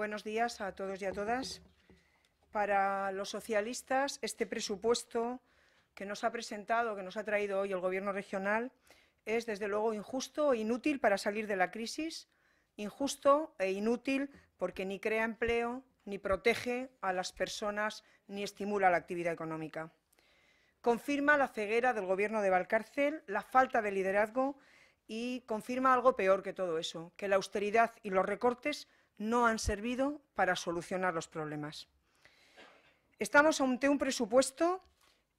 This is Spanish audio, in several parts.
Buenos días a todos y a todas. Para los socialistas, este presupuesto que nos ha presentado, que nos ha traído hoy el Gobierno regional, es desde luego injusto e inútil para salir de la crisis, injusto e inútil porque ni crea empleo, ni protege a las personas, ni estimula la actividad económica. Confirma la ceguera del Gobierno de Valcárcel, la falta de liderazgo y confirma algo peor que todo eso, que la austeridad y los recortes no han servido para solucionar los problemas. Estamos ante un presupuesto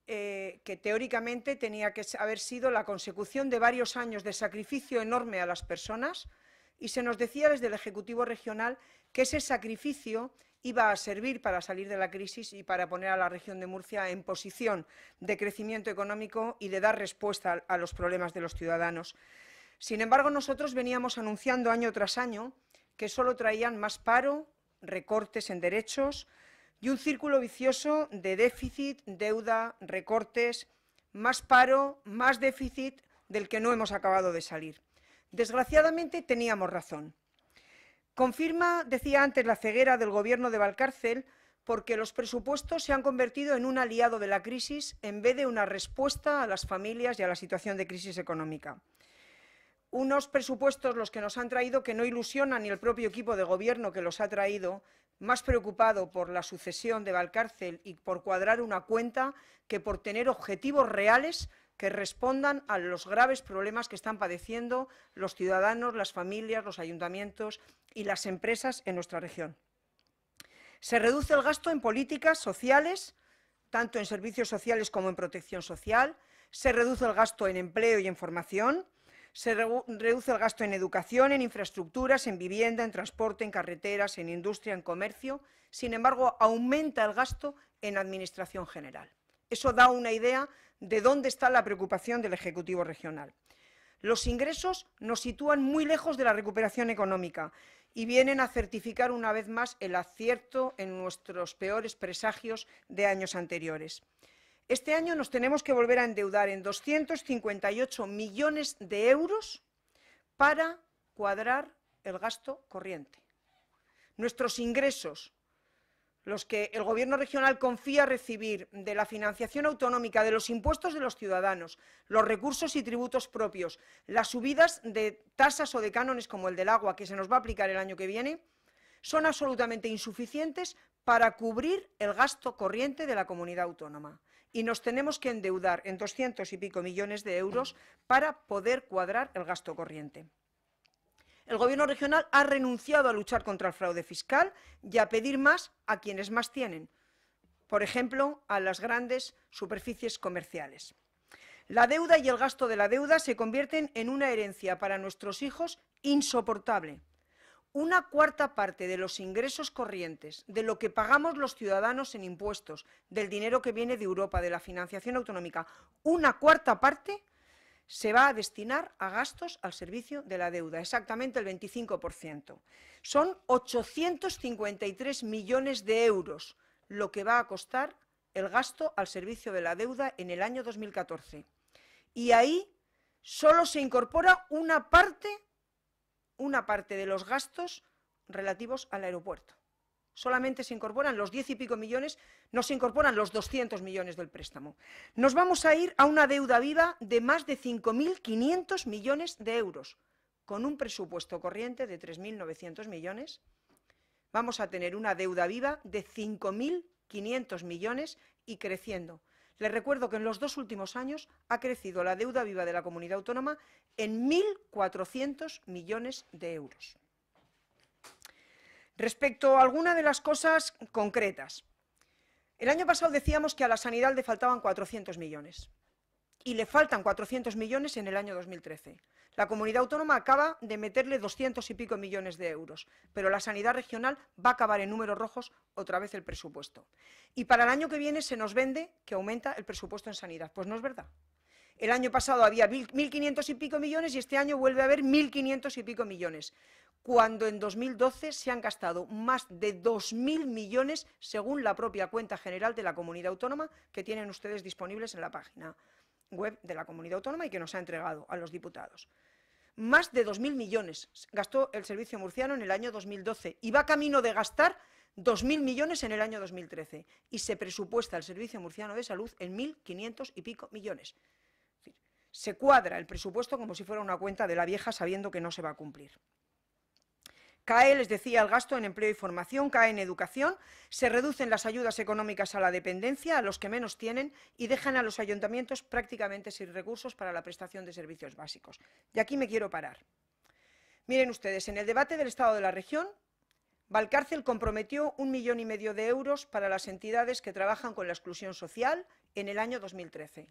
eh, que teóricamente tenía que haber sido la consecución de varios años de sacrificio enorme a las personas y se nos decía desde el Ejecutivo Regional que ese sacrificio iba a servir para salir de la crisis y para poner a la región de Murcia en posición de crecimiento económico y de dar respuesta a los problemas de los ciudadanos. Sin embargo, nosotros veníamos anunciando año tras año que solo traían más paro, recortes en derechos y un círculo vicioso de déficit, deuda, recortes, más paro, más déficit del que no hemos acabado de salir. Desgraciadamente teníamos razón. Confirma, decía antes, la ceguera del Gobierno de Valcárcel porque los presupuestos se han convertido en un aliado de la crisis en vez de una respuesta a las familias y a la situación de crisis económica unos presupuestos los que nos han traído que no ilusionan ni el propio equipo de gobierno que los ha traído, más preocupado por la sucesión de Valcárcel y por cuadrar una cuenta que por tener objetivos reales que respondan a los graves problemas que están padeciendo los ciudadanos, las familias, los ayuntamientos y las empresas en nuestra región. Se reduce el gasto en políticas sociales, tanto en servicios sociales como en protección social, se reduce el gasto en empleo y en formación, se reduce el gasto en educación, en infraestructuras, en vivienda, en transporte, en carreteras, en industria, en comercio. Sin embargo, aumenta el gasto en administración general. Eso da una idea de dónde está la preocupación del Ejecutivo Regional. Los ingresos nos sitúan muy lejos de la recuperación económica y vienen a certificar una vez más el acierto en nuestros peores presagios de años anteriores. Este año nos tenemos que volver a endeudar en 258 millones de euros para cuadrar el gasto corriente. Nuestros ingresos, los que el Gobierno regional confía recibir de la financiación autonómica, de los impuestos de los ciudadanos, los recursos y tributos propios, las subidas de tasas o de cánones como el del agua que se nos va a aplicar el año que viene, son absolutamente insuficientes para cubrir el gasto corriente de la comunidad autónoma. Y nos tenemos que endeudar en 200 y pico millones de euros para poder cuadrar el gasto corriente. El Gobierno regional ha renunciado a luchar contra el fraude fiscal y a pedir más a quienes más tienen, por ejemplo, a las grandes superficies comerciales. La deuda y el gasto de la deuda se convierten en una herencia para nuestros hijos insoportable una cuarta parte de los ingresos corrientes, de lo que pagamos los ciudadanos en impuestos, del dinero que viene de Europa, de la financiación autonómica, una cuarta parte se va a destinar a gastos al servicio de la deuda, exactamente el 25%. Son 853 millones de euros lo que va a costar el gasto al servicio de la deuda en el año 2014. Y ahí solo se incorpora una parte una parte de los gastos relativos al aeropuerto. Solamente se incorporan los diez y pico millones, no se incorporan los 200 millones del préstamo. Nos vamos a ir a una deuda viva de más de 5.500 millones de euros, con un presupuesto corriente de 3.900 millones. Vamos a tener una deuda viva de 5.500 millones y creciendo. Les recuerdo que en los dos últimos años ha crecido la deuda viva de la comunidad autónoma en 1.400 millones de euros. Respecto a algunas de las cosas concretas, el año pasado decíamos que a la sanidad le faltaban 400 millones y le faltan 400 millones en el año 2013. La comunidad autónoma acaba de meterle doscientos y pico millones de euros, pero la sanidad regional va a acabar en números rojos otra vez el presupuesto. Y para el año que viene se nos vende que aumenta el presupuesto en sanidad. Pues no es verdad. El año pasado había quinientos y pico millones y este año vuelve a haber 1.500 y pico millones, cuando en 2012 se han gastado más de mil millones según la propia cuenta general de la comunidad autónoma que tienen ustedes disponibles en la página web de la comunidad autónoma y que nos ha entregado a los diputados más de 2.000 millones gastó el servicio murciano en el año 2012 y va camino de gastar 2.000 millones en el año 2013 y se presupuesta el servicio murciano de salud en 1.500 y pico millones. Se cuadra el presupuesto como si fuera una cuenta de la vieja sabiendo que no se va a cumplir. Cae, les decía, el gasto en empleo y formación, cae en educación, se reducen las ayudas económicas a la dependencia, a los que menos tienen, y dejan a los ayuntamientos prácticamente sin recursos para la prestación de servicios básicos. Y aquí me quiero parar. Miren ustedes, en el debate del Estado de la región, Valcárcel comprometió un millón y medio de euros para las entidades que trabajan con la exclusión social en el año 2013.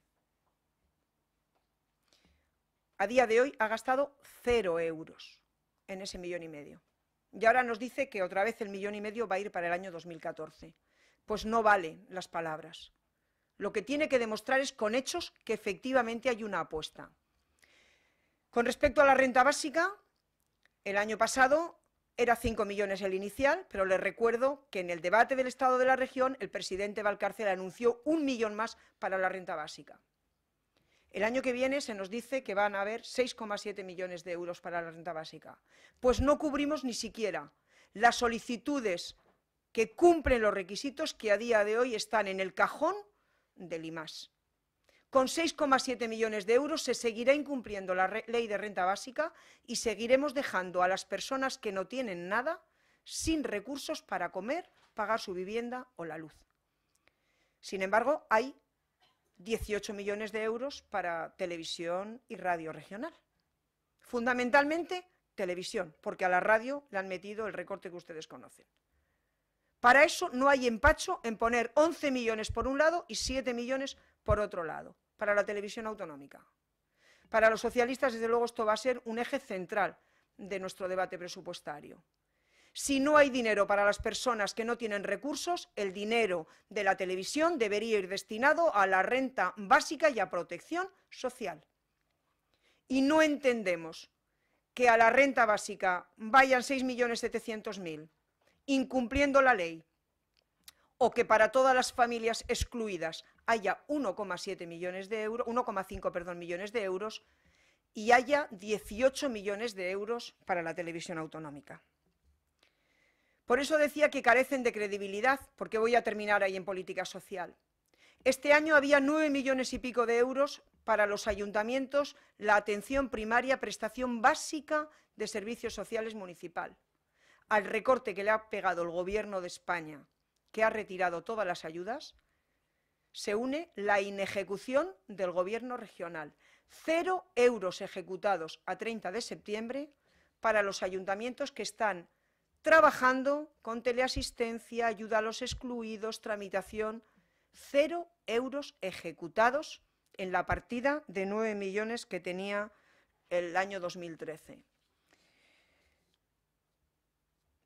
A día de hoy ha gastado cero euros en ese millón y medio. Y ahora nos dice que otra vez el millón y medio va a ir para el año 2014. Pues no valen las palabras. Lo que tiene que demostrar es con hechos que efectivamente hay una apuesta. Con respecto a la renta básica, el año pasado era 5 millones el inicial, pero les recuerdo que en el debate del Estado de la región el presidente Valcárcel anunció un millón más para la renta básica. El año que viene se nos dice que van a haber 6,7 millones de euros para la renta básica. Pues no cubrimos ni siquiera las solicitudes que cumplen los requisitos que a día de hoy están en el cajón del IMAS. Con 6,7 millones de euros se seguirá incumpliendo la ley de renta básica y seguiremos dejando a las personas que no tienen nada sin recursos para comer, pagar su vivienda o la luz. Sin embargo, hay 18 millones de euros para televisión y radio regional. Fundamentalmente televisión, porque a la radio le han metido el recorte que ustedes conocen. Para eso no hay empacho en poner 11 millones por un lado y 7 millones por otro lado, para la televisión autonómica. Para los socialistas, desde luego, esto va a ser un eje central de nuestro debate presupuestario. Si no hay dinero para las personas que no tienen recursos, el dinero de la televisión debería ir destinado a la renta básica y a protección social. Y no entendemos que a la renta básica vayan 6.700.000, incumpliendo la ley, o que para todas las familias excluidas haya 1,7 millones de euros, 1,5 millones de euros y haya 18 millones de euros para la televisión autonómica. Por eso decía que carecen de credibilidad, porque voy a terminar ahí en política social. Este año había nueve millones y pico de euros para los ayuntamientos la atención primaria, prestación básica de servicios sociales municipal, al recorte que le ha pegado el Gobierno de España, que ha retirado todas las ayudas, se une la inejecución del Gobierno regional. Cero euros ejecutados a 30 de septiembre para los ayuntamientos que están trabajando con teleasistencia, ayuda a los excluidos, tramitación, cero euros ejecutados en la partida de nueve millones que tenía el año 2013.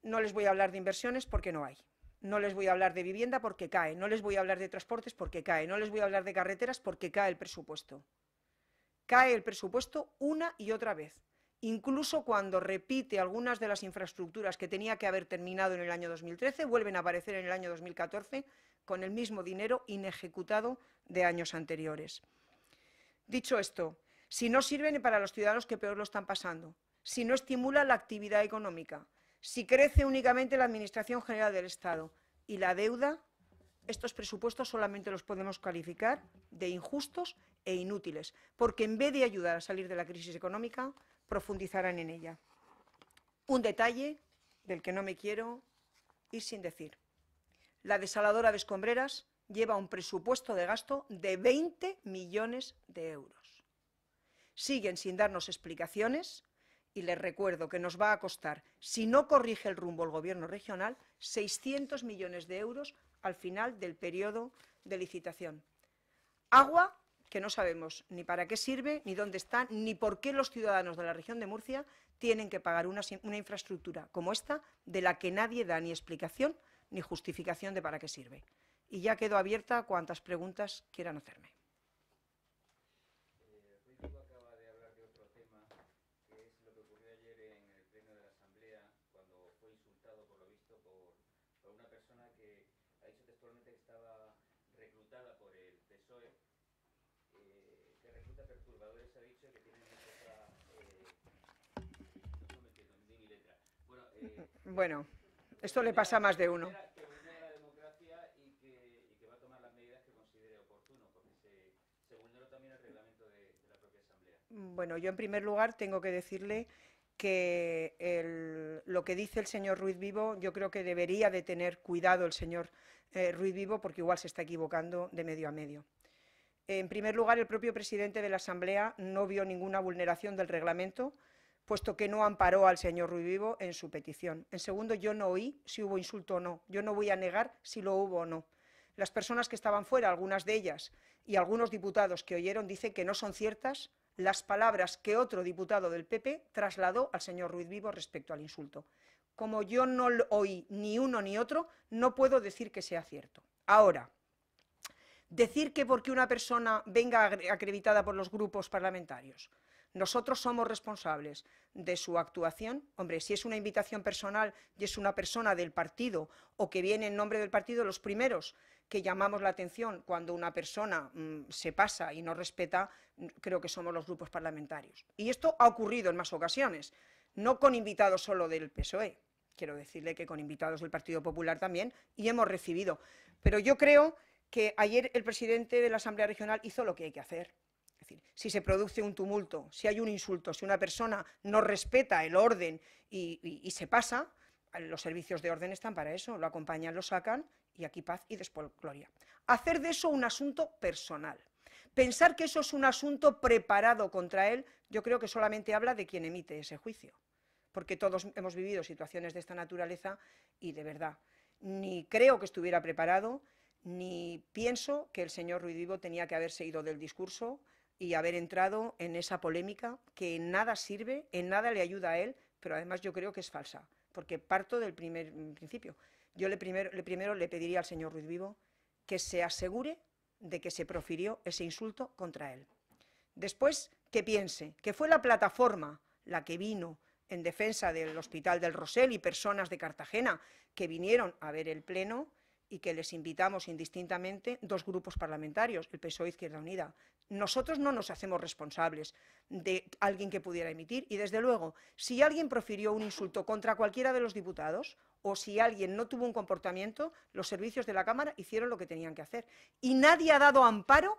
No les voy a hablar de inversiones porque no hay. No les voy a hablar de vivienda porque cae. No les voy a hablar de transportes porque cae. No les voy a hablar de carreteras porque cae el presupuesto. Cae el presupuesto una y otra vez. Incluso cuando repite algunas de las infraestructuras que tenía que haber terminado en el año 2013, vuelven a aparecer en el año 2014 con el mismo dinero inejecutado de años anteriores. Dicho esto, si no sirven para los ciudadanos que peor lo están pasando, si no estimula la actividad económica, si crece únicamente la Administración General del Estado y la deuda, estos presupuestos solamente los podemos calificar de injustos e inútiles, porque en vez de ayudar a salir de la crisis económica, profundizarán en ella. Un detalle del que no me quiero ir sin decir. La desaladora de escombreras lleva un presupuesto de gasto de 20 millones de euros. Siguen sin darnos explicaciones y les recuerdo que nos va a costar, si no corrige el rumbo el Gobierno regional, 600 millones de euros al final del periodo de licitación. Agua que no sabemos ni para qué sirve, ni dónde está, ni por qué los ciudadanos de la región de Murcia tienen que pagar una, infraestructura como esta, de la que nadie da ni explicación ni justificación de para qué sirve. Y ya quedo abierta a cuantas preguntas quieran hacerme. estaba Eh, eh, bueno, esto le pasa a más de uno. Bueno, yo en primer lugar tengo que decirle que lo que dice el señor Ruiz Vivo, yo creo que debería de tener cuidado el señor eh, Ruiz Vivo porque igual se está equivocando de medio a medio. En primer lugar, el propio presidente de la Asamblea no vio ninguna vulneración del reglamento, puesto que no amparó al señor Ruiz Vivo en su petición. En segundo, yo no oí si hubo insulto o no. Yo no voy a negar si lo hubo o no. Las personas que estaban fuera, algunas de ellas, y algunos diputados que oyeron, dicen que no son ciertas las palabras que otro diputado del PP trasladó al señor Ruiz Vivo respecto al insulto. Como yo no oí ni uno ni otro, no puedo decir que sea cierto. Ahora, decir que porque una persona venga acreditada por los grupos parlamentarios, nosotros somos responsables de su actuación. Hombre, si es una invitación personal y es una persona del partido o que viene en nombre del partido, los primeros que llamamos la atención cuando una persona mm, se pasa y no respeta, mm, creo que somos los grupos parlamentarios. Y esto ha ocurrido en más ocasiones, no con invitados solo del PSOE. Quiero decirle que con invitados del Partido Popular también, y hemos recibido. Pero yo creo que ayer el presidente de la Asamblea Regional hizo lo que hay que hacer. Es decir, si se produce un tumulto, si hay un insulto, si una persona no respeta el orden y, se pasa, los servicios de orden están para eso, lo acompañan, lo sacan y aquí paz y después gloria. Hacer de eso un asunto personal. Pensar que eso es un asunto preparado contra él, yo creo que solamente habla de quien emite ese juicio, porque todos hemos vivido situaciones de esta naturaleza y de verdad, ni creo que estuviera preparado, ni pienso que el señor Ruiz Vivo tenía que haberse ido del discurso y haber entrado en esa polémica que en nada sirve, en nada le ayuda a él, pero además yo creo que es falsa, porque parto del primer mm, principio. Yo le primero, le primero le pediría al señor Ruiz Vivo que se asegure de que se profirió ese insulto contra él. Después, que piense que fue la plataforma la que vino en defensa del Hospital del Rosell y personas de Cartagena que vinieron a ver el Pleno y que les invitamos indistintamente dos grupos parlamentarios, el PSOE Izquierda Unida. Nosotros no nos hacemos responsables de alguien que pudiera emitir y, desde luego, si alguien profirió un insulto contra cualquiera de los diputados o si alguien no tuvo un comportamiento, los servicios de la Cámara hicieron lo que tenían que hacer. Y nadie ha dado amparo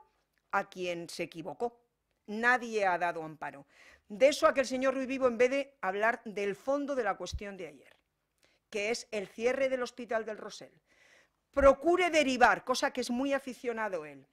a quien se equivocó. Nadie ha dado amparo. De eso a que el señor Ruiz Vivo, en vez de hablar del fondo de la cuestión de ayer, que es el cierre del Hospital del Rosell, procure derivar, cosa que es muy aficionado él,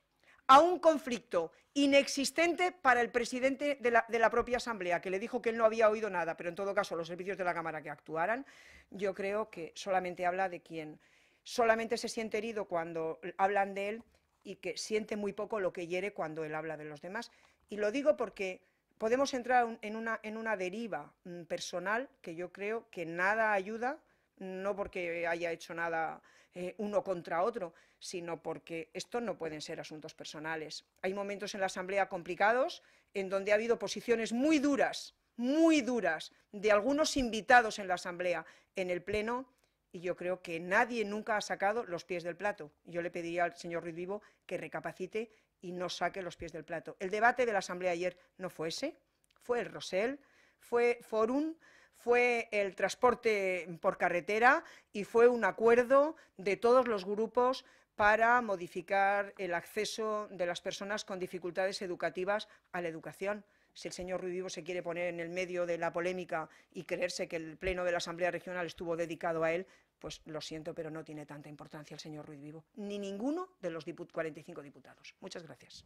a un conflicto inexistente para el presidente de la, propia Asamblea, que le dijo que él no había oído nada, pero en todo caso los servicios de la Cámara que actuaran, yo creo que solamente habla de quien solamente se siente herido cuando hablan de él y que siente muy poco lo que hiere cuando él habla de los demás. Y lo digo porque podemos entrar en una, en una deriva mm, personal que yo creo que nada ayuda, no porque haya hecho nada eh, uno contra otro, sino porque estos no pueden ser asuntos personales. Hay momentos en la Asamblea complicados en donde ha habido posiciones muy duras, muy duras, de algunos invitados en la Asamblea, en el Pleno, y yo creo que nadie nunca ha sacado los pies del plato. Yo le pediría al señor Ruiz Vivo que recapacite y no saque los pies del plato. El debate de la Asamblea ayer no fue ese, fue el Rosell, fue Forum, fue el transporte por carretera y fue un acuerdo de todos los grupos para modificar el acceso de las personas con dificultades educativas a la educación. Si el señor Ruiz Vivo se quiere poner en el medio de la polémica y creerse que el Pleno de la Asamblea Regional estuvo dedicado a él, pues lo siento, pero no tiene tanta importancia el señor Ruiz Vivo, ni ninguno de los 45 diputados. Muchas gracias.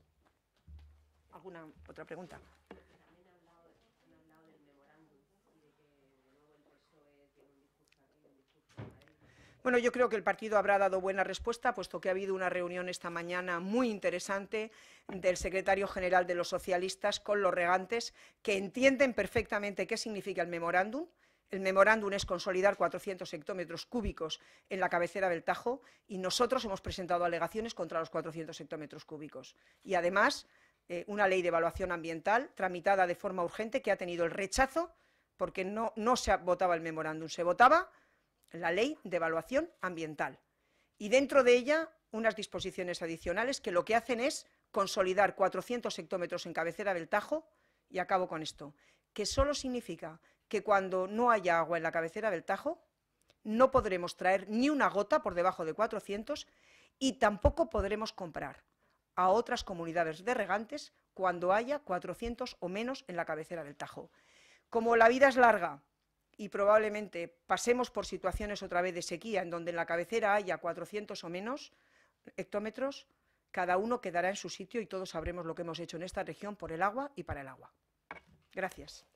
¿Alguna otra pregunta? Bueno, yo creo que el partido habrá dado buena respuesta, puesto que ha habido una reunión esta mañana muy interesante del secretario general de los socialistas con los regantes, que entienden perfectamente qué significa el memorándum, el memorándum es consolidar 400 hectómetros cúbicos en la cabecera del Tajo y nosotros hemos presentado alegaciones contra los 400 hectómetros cúbicos. Y además, eh, una ley de evaluación ambiental tramitada de forma urgente que ha tenido el rechazo porque no, no se votaba el memorándum, se votaba la Ley de Evaluación Ambiental y dentro de ella unas disposiciones adicionales que lo que hacen es consolidar 400 hectómetros en cabecera del Tajo y acabo con esto, que solo significa que cuando no haya agua en la cabecera del Tajo no podremos traer ni una gota por debajo de 400 y tampoco podremos comprar a otras comunidades de regantes cuando haya 400 o menos en la cabecera del Tajo. Como la vida es larga y probablemente pasemos por situaciones otra vez de sequía en donde en la cabecera haya 400 o menos hectómetros, cada uno quedará en su sitio y todos sabremos lo que hemos hecho en esta región por el agua y para el agua. Gracias.